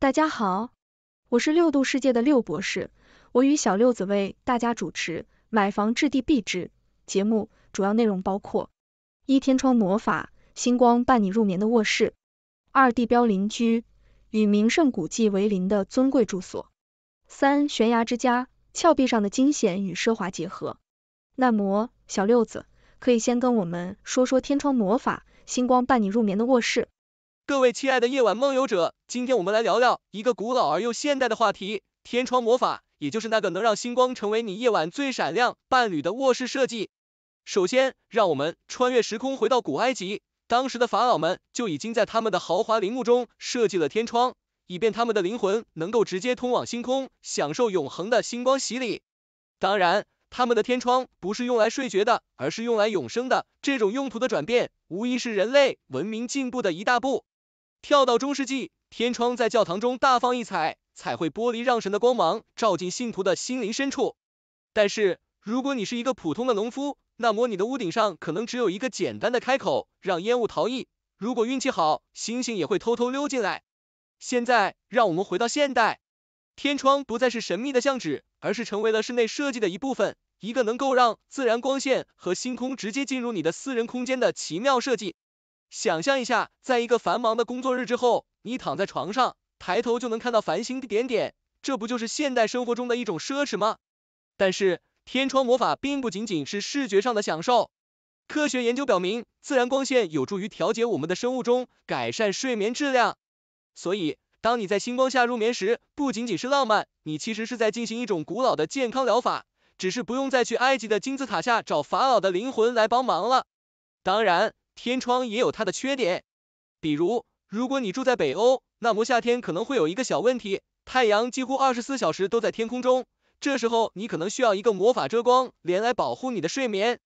大家好，我是六度世界的六博士，我与小六子为大家主持《买房置地必知》节目，主要内容包括：一天窗魔法，星光伴你入眠的卧室；二地标邻居，与名胜古迹为邻的尊贵住所；三悬崖之家，峭壁上的惊险与奢华结合。那么，小六子，可以先跟我们说说天窗魔法，星光伴你入眠的卧室。各位亲爱的夜晚梦游者，今天我们来聊聊一个古老而又现代的话题——天窗魔法，也就是那个能让星光成为你夜晚最闪亮伴侣的卧室设计。首先，让我们穿越时空回到古埃及，当时的法老们就已经在他们的豪华陵墓中设计了天窗，以便他们的灵魂能够直接通往星空，享受永恒的星光洗礼。当然，他们的天窗不是用来睡觉的，而是用来永生的。这种用途的转变，无疑是人类文明进步的一大步。跳到中世纪，天窗在教堂中大放异彩，彩绘玻璃让神的光芒照进信徒的心灵深处。但是如果你是一个普通的农夫，那么你的屋顶上可能只有一个简单的开口，让烟雾逃逸。如果运气好，星星也会偷偷溜进来。现在让我们回到现代，天窗不再是神秘的相纸，而是成为了室内设计的一部分，一个能够让自然光线和星空直接进入你的私人空间的奇妙设计。想象一下，在一个繁忙的工作日之后，你躺在床上，抬头就能看到繁星点点，这不就是现代生活中的一种奢侈吗？但是，天窗魔法并不仅仅是视觉上的享受。科学研究表明，自然光线有助于调节我们的生物钟，改善睡眠质量。所以，当你在星光下入眠时，不仅仅是浪漫，你其实是在进行一种古老的健康疗法，只是不用再去埃及的金字塔下找法老的灵魂来帮忙了。当然。天窗也有它的缺点，比如，如果你住在北欧，那么夏天可能会有一个小问题，太阳几乎二十四小时都在天空中，这时候你可能需要一个魔法遮光帘来保护你的睡眠。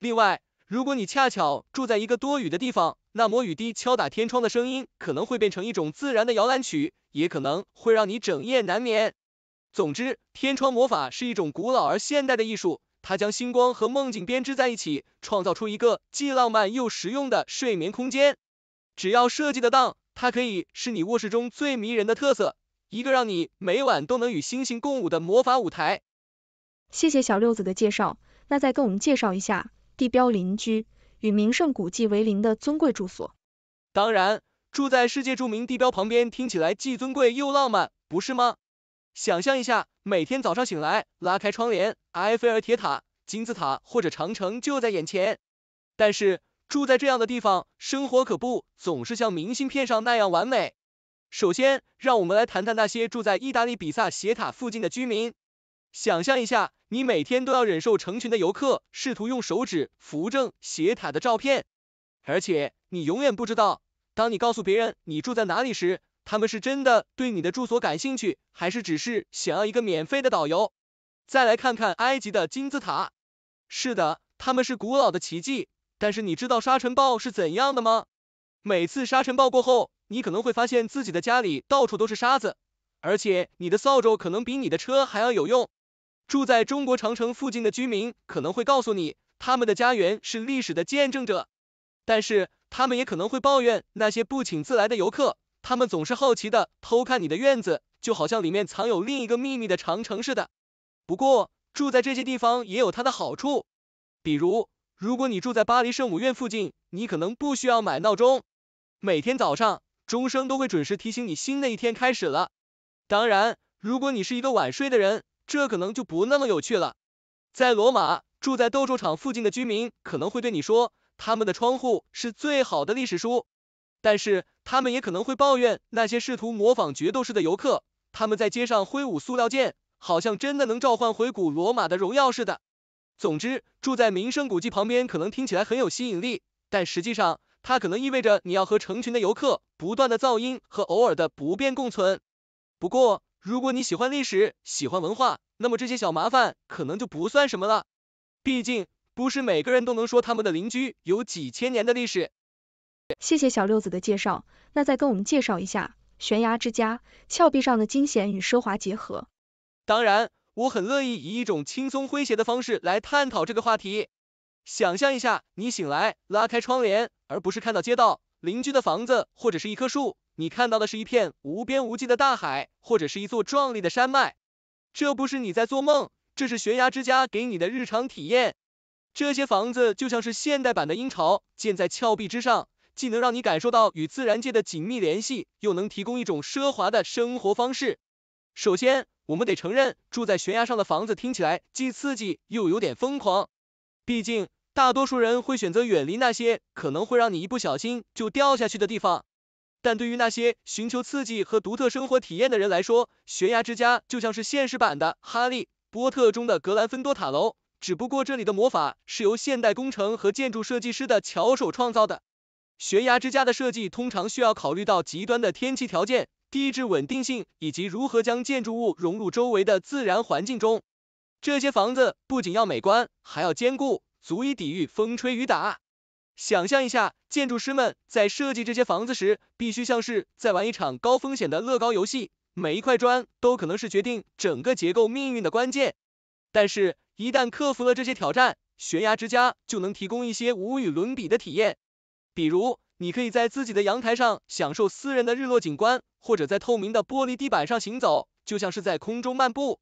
另外，如果你恰巧住在一个多雨的地方，那么雨滴敲打天窗的声音可能会变成一种自然的摇篮曲，也可能会让你整夜难眠。总之，天窗魔法是一种古老而现代的艺术。它将星光和梦境编织在一起，创造出一个既浪漫又实用的睡眠空间。只要设计得当，它可以是你卧室中最迷人的特色，一个让你每晚都能与星星共舞的魔法舞台。谢谢小六子的介绍，那再跟我们介绍一下地标邻居，与名胜古迹为邻的尊贵住所。当然，住在世界著名地标旁边，听起来既尊贵又浪漫，不是吗？想象一下，每天早上醒来，拉开窗帘，埃菲尔铁塔、金字塔或者长城就在眼前。但是住在这样的地方，生活可不总是像明信片上那样完美。首先，让我们来谈谈那些住在意大利比萨斜塔附近的居民。想象一下，你每天都要忍受成群的游客试图用手指扶正斜塔的照片，而且你永远不知道，当你告诉别人你住在哪里时。他们是真的对你的住所感兴趣，还是只是想要一个免费的导游？再来看看埃及的金字塔。是的，他们是古老的奇迹，但是你知道沙尘暴是怎样的吗？每次沙尘暴过后，你可能会发现自己的家里到处都是沙子，而且你的扫帚可能比你的车还要有用。住在中国长城附近的居民可能会告诉你，他们的家园是历史的见证者，但是他们也可能会抱怨那些不请自来的游客。他们总是好奇的偷看你的院子，就好像里面藏有另一个秘密的长城似的。不过，住在这些地方也有它的好处，比如，如果你住在巴黎圣母院附近，你可能不需要买闹钟，每天早上钟声都会准时提醒你新的一天开始了。当然，如果你是一个晚睡的人，这可能就不那么有趣了。在罗马，住在斗兽场附近的居民可能会对你说，他们的窗户是最好的历史书。但是他们也可能会抱怨那些试图模仿角斗士的游客，他们在街上挥舞塑料剑，好像真的能召唤回古罗马的荣耀似的。总之，住在名胜古迹旁边可能听起来很有吸引力，但实际上它可能意味着你要和成群的游客、不断的噪音和偶尔的不便共存。不过，如果你喜欢历史、喜欢文化，那么这些小麻烦可能就不算什么了。毕竟，不是每个人都能说他们的邻居有几千年的历史。谢谢小六子的介绍，那再跟我们介绍一下悬崖之家，峭壁上的惊险与奢华结合。当然，我很乐意以一种轻松诙谐的方式来探讨这个话题。想象一下，你醒来，拉开窗帘，而不是看到街道、邻居的房子或者是一棵树，你看到的是一片无边无际的大海，或者是一座壮丽的山脉。这不是你在做梦，这是悬崖之家给你的日常体验。这些房子就像是现代版的鹰巢，建在峭壁之上。既能让你感受到与自然界的紧密联系，又能提供一种奢华的生活方式。首先，我们得承认，住在悬崖上的房子听起来既刺激又有点疯狂。毕竟，大多数人会选择远离那些可能会让你一不小心就掉下去的地方。但对于那些寻求刺激和独特生活体验的人来说，悬崖之家就像是现实版的《哈利波特》中的格兰芬多塔楼，只不过这里的魔法是由现代工程和建筑设计师的巧手创造的。悬崖之家的设计通常需要考虑到极端的天气条件、地质稳定性以及如何将建筑物融入周围的自然环境中。这些房子不仅要美观，还要坚固，足以抵御风吹雨打。想象一下，建筑师们在设计这些房子时，必须像是在玩一场高风险的乐高游戏，每一块砖都可能是决定整个结构命运的关键。但是，一旦克服了这些挑战，悬崖之家就能提供一些无与伦比的体验。比如，你可以在自己的阳台上享受私人的日落景观，或者在透明的玻璃地板上行走，就像是在空中漫步。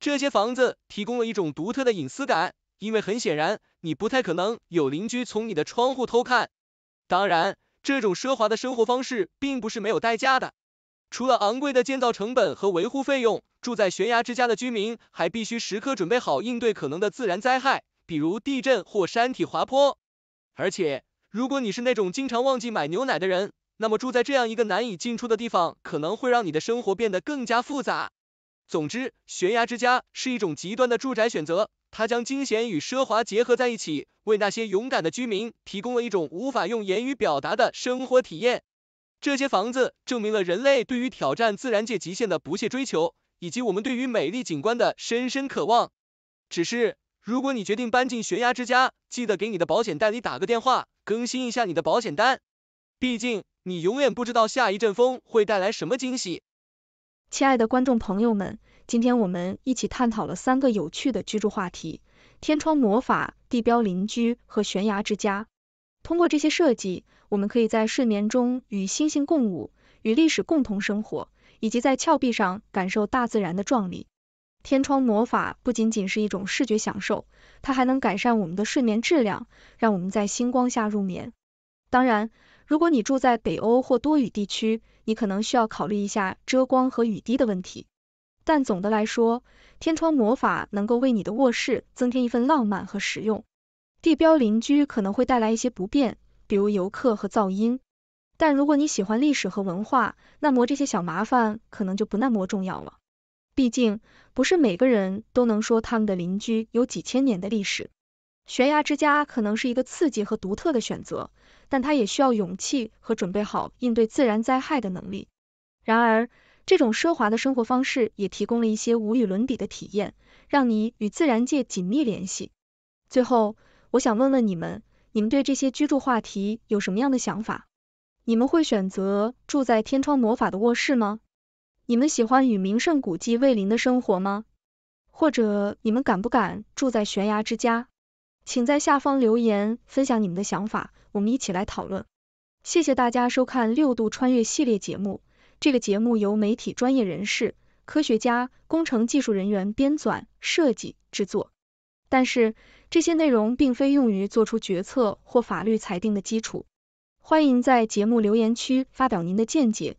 这些房子提供了一种独特的隐私感，因为很显然，你不太可能有邻居从你的窗户偷看。当然，这种奢华的生活方式并不是没有代价的，除了昂贵的建造成本和维护费用，住在悬崖之家的居民还必须时刻准备好应对可能的自然灾害，比如地震或山体滑坡。而且。如果你是那种经常忘记买牛奶的人，那么住在这样一个难以进出的地方可能会让你的生活变得更加复杂。总之，悬崖之家是一种极端的住宅选择，它将惊险与奢华结合在一起，为那些勇敢的居民提供了一种无法用言语表达的生活体验。这些房子证明了人类对于挑战自然界极限的不懈追求，以及我们对于美丽景观的深深渴望。只是，如果你决定搬进悬崖之家，记得给你的保险代理打个电话。更新一下你的保险单，毕竟你永远不知道下一阵风会带来什么惊喜。亲爱的观众朋友们，今天我们一起探讨了三个有趣的居住话题：天窗魔法、地标邻居和悬崖之家。通过这些设计，我们可以在睡眠中与星星共舞，与历史共同生活，以及在峭壁上感受大自然的壮丽。天窗魔法不仅仅是一种视觉享受，它还能改善我们的睡眠质量，让我们在星光下入眠。当然，如果你住在北欧或多雨地区，你可能需要考虑一下遮光和雨滴的问题。但总的来说，天窗魔法能够为你的卧室增添一份浪漫和实用。地标邻居可能会带来一些不便，比如游客和噪音，但如果你喜欢历史和文化，那么这些小麻烦可能就不那么重要了。毕竟，不是每个人都能说他们的邻居有几千年的历史。悬崖之家可能是一个刺激和独特的选择，但它也需要勇气和准备好应对自然灾害的能力。然而，这种奢华的生活方式也提供了一些无与伦比的体验，让你与自然界紧密联系。最后，我想问问你们，你们对这些居住话题有什么样的想法？你们会选择住在天窗魔法的卧室吗？你们喜欢与名胜古迹为邻的生活吗？或者你们敢不敢住在悬崖之家？请在下方留言分享你们的想法，我们一起来讨论。谢谢大家收看六度穿越系列节目，这个节目由媒体专业人士、科学家、工程技术人员编纂、设计、制作，但是这些内容并非用于做出决策或法律裁定的基础。欢迎在节目留言区发表您的见解。